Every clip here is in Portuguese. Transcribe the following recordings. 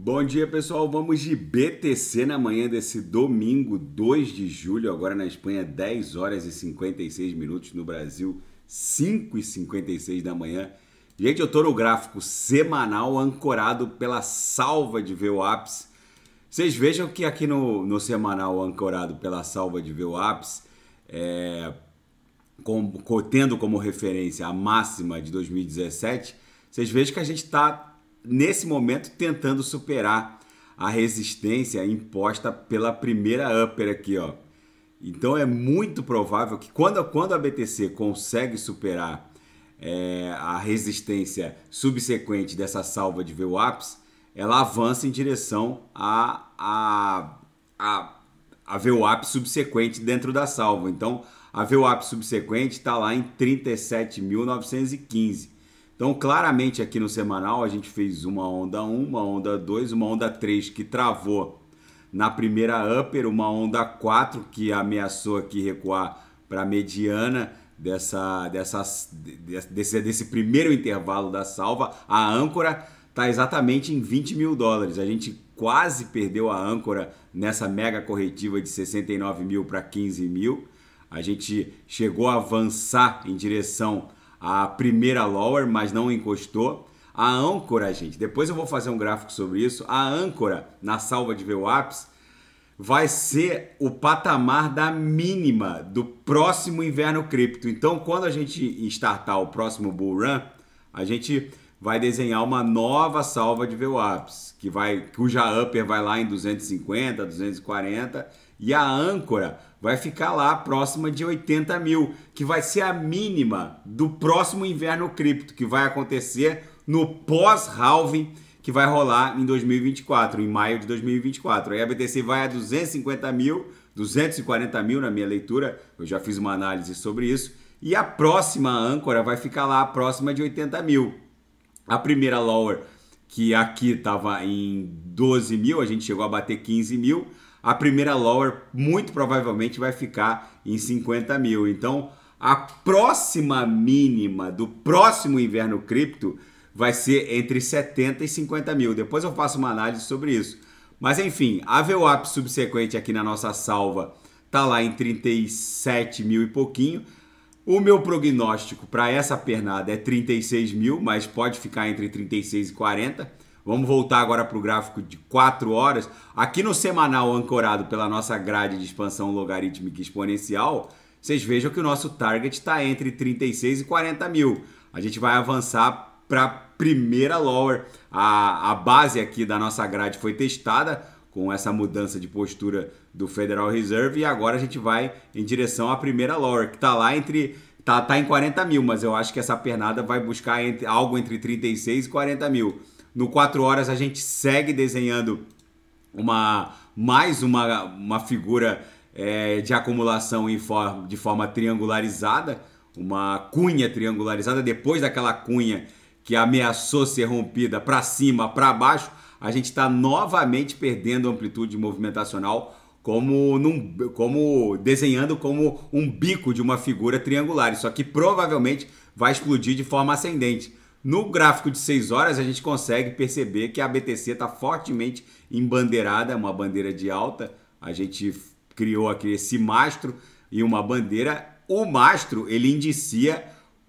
Bom dia, pessoal. Vamos de BTC na manhã desse domingo, 2 de julho, agora na Espanha, 10 horas e 56 minutos, no Brasil, 5 e 56 da manhã. Gente, eu tô no gráfico semanal ancorado pela salva de VWAPs. Vocês vejam que aqui no, no semanal ancorado pela salva de VWAPs, é, com, tendo como referência a máxima de 2017, vocês vejam que a gente está nesse momento tentando superar a resistência imposta pela primeira upper aqui, ó. Então é muito provável que quando, quando a BTC consegue superar é, a resistência subsequente dessa salva de VWAPs, ela avança em direção a, a, a, a VWAP subsequente dentro da salva. Então a VWAP subsequente está lá em 37.915. Então, claramente aqui no semanal a gente fez uma onda 1, uma onda 2, uma onda 3 que travou na primeira upper, uma onda 4 que ameaçou aqui recuar para a mediana dessa, dessa, desse, desse primeiro intervalo da salva. A âncora está exatamente em 20 mil dólares. A gente quase perdeu a âncora nessa mega corretiva de 69 mil para 15 mil. A gente chegou a avançar em direção a primeira lower, mas não encostou. A âncora, gente, depois eu vou fazer um gráfico sobre isso. A âncora na salva de VWAPs vai ser o patamar da mínima do próximo inverno cripto. Então, quando a gente startar o próximo bull run, a gente vai desenhar uma nova salva de VWAPs, que vai cuja upper vai lá em 250, 240 e a âncora vai ficar lá próxima de 80 mil, que vai ser a mínima do próximo inverno cripto, que vai acontecer no pós-halving, que vai rolar em 2024, em maio de 2024. Aí a BTC vai a 250 mil, 240 mil na minha leitura, eu já fiz uma análise sobre isso, e a próxima âncora vai ficar lá próxima de 80 mil. A primeira lower que aqui estava em 12 mil, a gente chegou a bater 15 mil. A primeira lower muito provavelmente vai ficar em 50 mil. Então, a próxima mínima do próximo inverno cripto vai ser entre 70 e 50 mil. Depois eu faço uma análise sobre isso. Mas enfim, a VWAP subsequente aqui na nossa salva tá lá em 37 mil e pouquinho. O meu prognóstico para essa pernada é 36 mil, mas pode ficar entre 36 e 40. Vamos voltar agora para o gráfico de 4 horas. Aqui no semanal, ancorado pela nossa grade de expansão logarítmica exponencial, vocês vejam que o nosso target está entre 36 e 40 mil. A gente vai avançar para a primeira lower. A, a base aqui da nossa grade foi testada com essa mudança de postura do Federal Reserve e agora a gente vai em direção à primeira Lower, que está lá entre. Tá, tá em 40 mil, mas eu acho que essa pernada vai buscar entre, algo entre 36 e 40 mil. No 4 horas a gente segue desenhando uma mais uma, uma figura é, de acumulação em forma, de forma triangularizada, uma cunha triangularizada, depois daquela cunha que ameaçou ser rompida para cima, para baixo, a gente está novamente perdendo amplitude movimentacional como, num, como desenhando como um bico de uma figura triangular. Isso aqui provavelmente vai explodir de forma ascendente. No gráfico de 6 horas, a gente consegue perceber que a BTC está fortemente embandeirada, uma bandeira de alta. A gente criou aqui esse mastro e uma bandeira. O mastro, ele indicia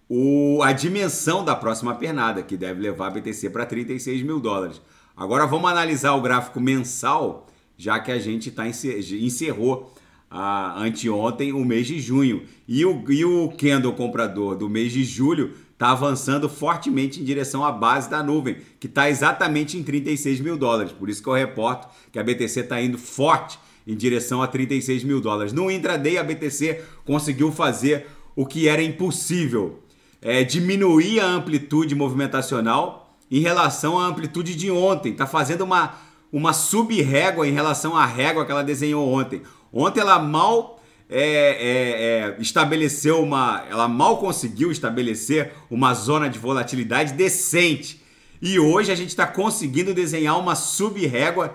o, a dimensão da próxima pernada, que deve levar a BTC para 36 mil dólares. Agora vamos analisar o gráfico mensal, já que a gente tá encerrou a, anteontem o mês de junho. E o, e o candle comprador do mês de julho está avançando fortemente em direção à base da nuvem, que está exatamente em 36 mil dólares. Por isso que eu reporto que a BTC está indo forte em direção a 36 mil dólares. No intraday, a BTC conseguiu fazer o que era impossível. É, diminuir a amplitude movimentacional em relação à amplitude de ontem. Está fazendo uma, uma sub-régua em relação à régua que ela desenhou ontem. Ontem ela mal é, é, é, estabeleceu uma. Ela mal conseguiu estabelecer uma zona de volatilidade decente. E hoje a gente está conseguindo desenhar uma sub-régua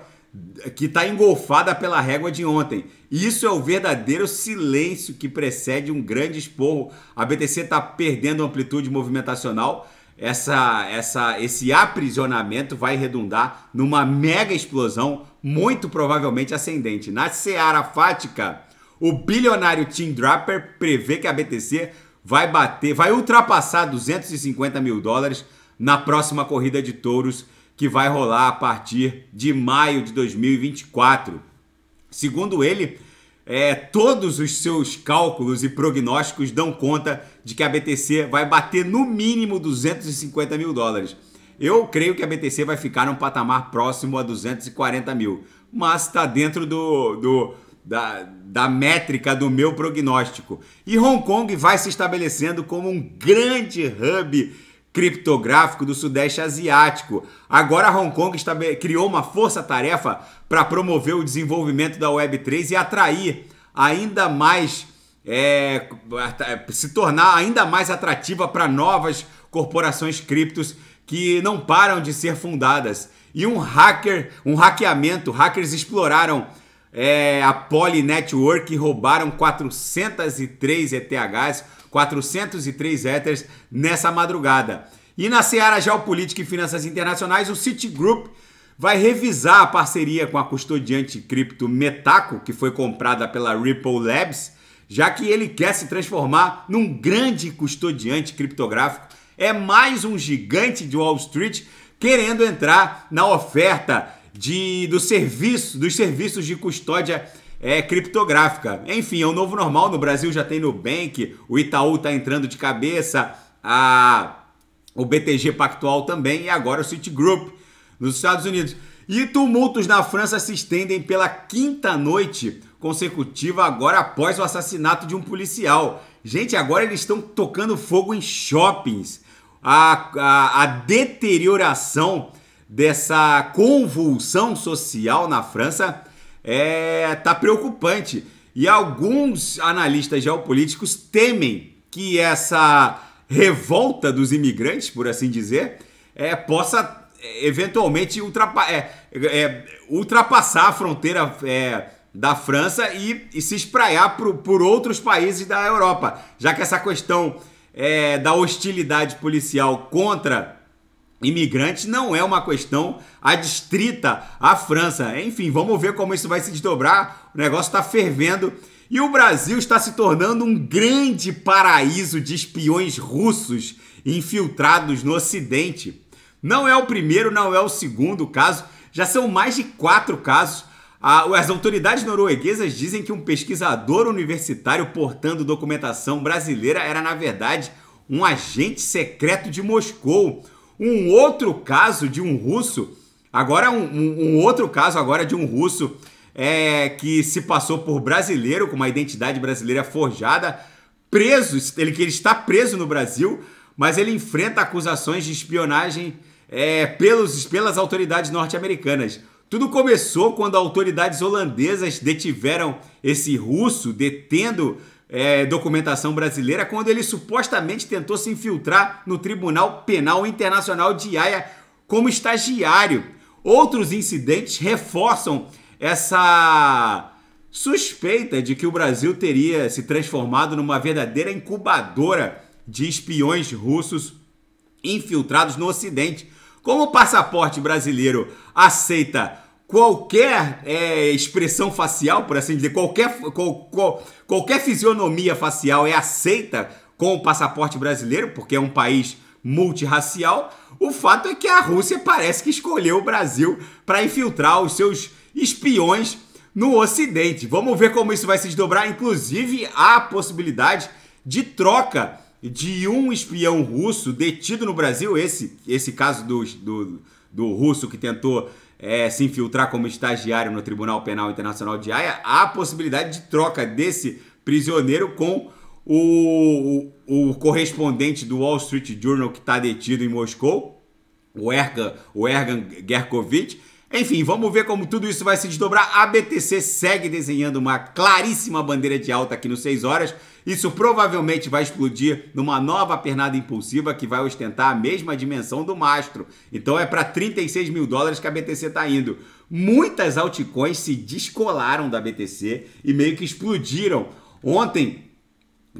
que está engolfada pela régua de ontem. Isso é o verdadeiro silêncio que precede um grande esporro. A BTC está perdendo amplitude movimentacional essa, essa, esse aprisionamento vai redundar numa mega explosão, muito provavelmente ascendente. Na seara fática, o bilionário Tim Draper prevê que a BTC vai bater, vai ultrapassar 250 mil dólares na próxima corrida de touros que vai rolar a partir de maio de 2024. Segundo ele, é, todos os seus cálculos e prognósticos dão conta de que a BTC vai bater no mínimo 250 mil dólares. Eu creio que a BTC vai ficar num patamar próximo a 240 mil, mas está dentro do, do, da, da métrica do meu prognóstico. E Hong Kong vai se estabelecendo como um grande hub criptográfico do Sudeste Asiático. Agora, Hong Kong criou uma força-tarefa para promover o desenvolvimento da Web3 e atrair ainda mais, é, se tornar ainda mais atrativa para novas corporações criptos que não param de ser fundadas. E um hacker, um hackeamento, hackers exploraram é, a Poly Network e roubaram 403 ETHs 403 Ethers nessa madrugada. E na seara geopolítica e finanças internacionais, o Citigroup vai revisar a parceria com a custodiante cripto Metaco, que foi comprada pela Ripple Labs, já que ele quer se transformar num grande custodiante criptográfico. É mais um gigante de Wall Street querendo entrar na oferta de, do serviço, dos serviços de custódia é, criptográfica. Enfim, é o um novo normal. No Brasil já tem Nubank, o Itaú está entrando de cabeça, a, o BTG Pactual também e agora o Citigroup nos Estados Unidos. E tumultos na França se estendem pela quinta noite consecutiva agora após o assassinato de um policial. Gente, agora eles estão tocando fogo em shoppings. A, a, a, deterioração dessa convulsão social na França é, tá preocupante. E alguns analistas geopolíticos temem que essa revolta dos imigrantes, por assim dizer, é, possa é, eventualmente ultrapa é, é, ultrapassar a fronteira é, da França e, e se espraiar por, por, outros países da Europa, já que essa questão é, da hostilidade policial contra imigrantes não é uma questão adstrita à França. Enfim, vamos ver como isso vai se desdobrar. O negócio está fervendo. E o Brasil está se tornando um grande paraíso de espiões russos infiltrados no Ocidente. Não é o primeiro, não é o segundo caso, já são mais de quatro casos. As autoridades norueguesas dizem que um pesquisador universitário portando documentação brasileira era, na verdade, um agente secreto de Moscou, um outro caso de um russo, agora um, um outro caso agora de um russo é, que se passou por brasileiro, com uma identidade brasileira forjada, preso, ele que ele está preso no Brasil, mas ele enfrenta acusações de espionagem é, pelos, pelas autoridades norte-americanas. Tudo começou quando autoridades holandesas detiveram esse russo, detendo é, documentação brasileira quando ele supostamente tentou se infiltrar no Tribunal Penal Internacional de Haia como estagiário. Outros incidentes reforçam essa suspeita de que o Brasil teria se transformado numa verdadeira incubadora de espiões russos infiltrados no Ocidente. Como o passaporte brasileiro aceita qualquer é, expressão facial, por assim dizer, qualquer, qual, qual, qualquer fisionomia facial é aceita com o passaporte brasileiro, porque é um país multirracial. O fato é que a Rússia parece que escolheu o Brasil para infiltrar os seus espiões no Ocidente. Vamos ver como isso vai se desdobrar. Inclusive, há a possibilidade de troca de um espião russo detido no Brasil, esse, esse caso do, do, do russo que tentou é, se infiltrar como estagiário no Tribunal Penal Internacional de Haia, há a possibilidade de troca desse prisioneiro com o, o, o correspondente do Wall Street Journal que está detido em Moscou, o Ergan, o Ergan Gerkovich. Enfim, vamos ver como tudo isso vai se desdobrar. A BTC segue desenhando uma claríssima bandeira de alta aqui nos 6 horas. Isso provavelmente vai explodir numa nova pernada impulsiva que vai ostentar a mesma dimensão do mastro. Então é para 36 mil dólares que a BTC está indo. Muitas altcoins se descolaram da BTC e meio que explodiram. Ontem,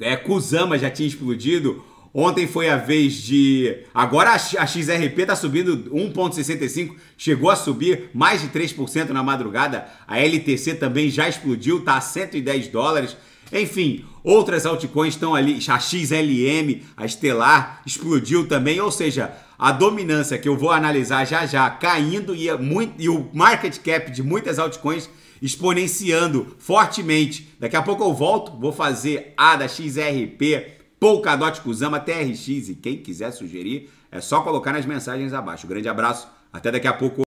é, Kusama já tinha explodido. Ontem foi a vez de. Agora a XRP está subindo 1,65, chegou a subir mais de 3% na madrugada. A LTC também já explodiu, está a 110 dólares. Enfim, outras altcoins estão ali, a XLM, a Estelar explodiu também, ou seja, a dominância que eu vou analisar já já caindo e, é muito, e o market cap de muitas altcoins exponenciando fortemente. Daqui a pouco eu volto, vou fazer a da XRP, Polkadot, Kuzama, TRX e quem quiser sugerir é só colocar nas mensagens abaixo. Grande abraço, até daqui a pouco.